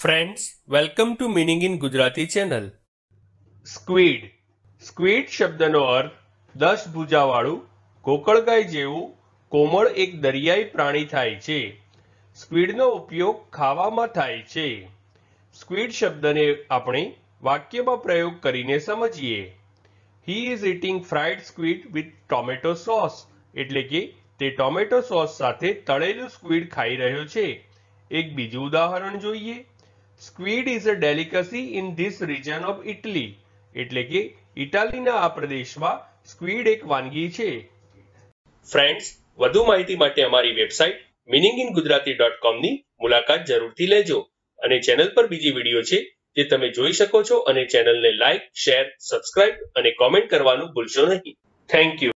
friends welcome to meaning in Gujarati channel squid squid શબ્દનો અર્થ દસ ભૂજાવાળું કોકળગાય જેવું કોમળ એક દરિયાઈ પ્રાણી થાય છે સ્ક્વીડનો ઉપયોગ ખાવામાં થાય છે સ્ક્વીડ શબ્દને આપણે વાક્યમાં પ્રયોગ કરીને સમજીએ he is eating fried squid with tomato sauce એટલે કે તે ટોમેટો સોસ સાથે તળેલું સ્ક્વીડ ખાઈ રહ્યો છે એક બીજું ઉદાહરણ જોઈએ squid is a delicacy in this region of Italy એટલે કે ઇટાલીના આ પ્રદેશમાં સ્ક્વીડ એક વાનગી છે ફ્રેન્ડ્સ વધુ માહિતી માટે અમારી website meaning in Gujarati dot કોમની મુલાકાત જરૂરથી લેજો અને ચેનલ પર બીજી વિડીયો છે જે તમે જોઈ શકો છો અને ચેનલને લાઇક શેર સબસ્ક્રાઇબ અને કોમેન્ટ કરવાનું ભૂલશો નહીં થેન્ક યુ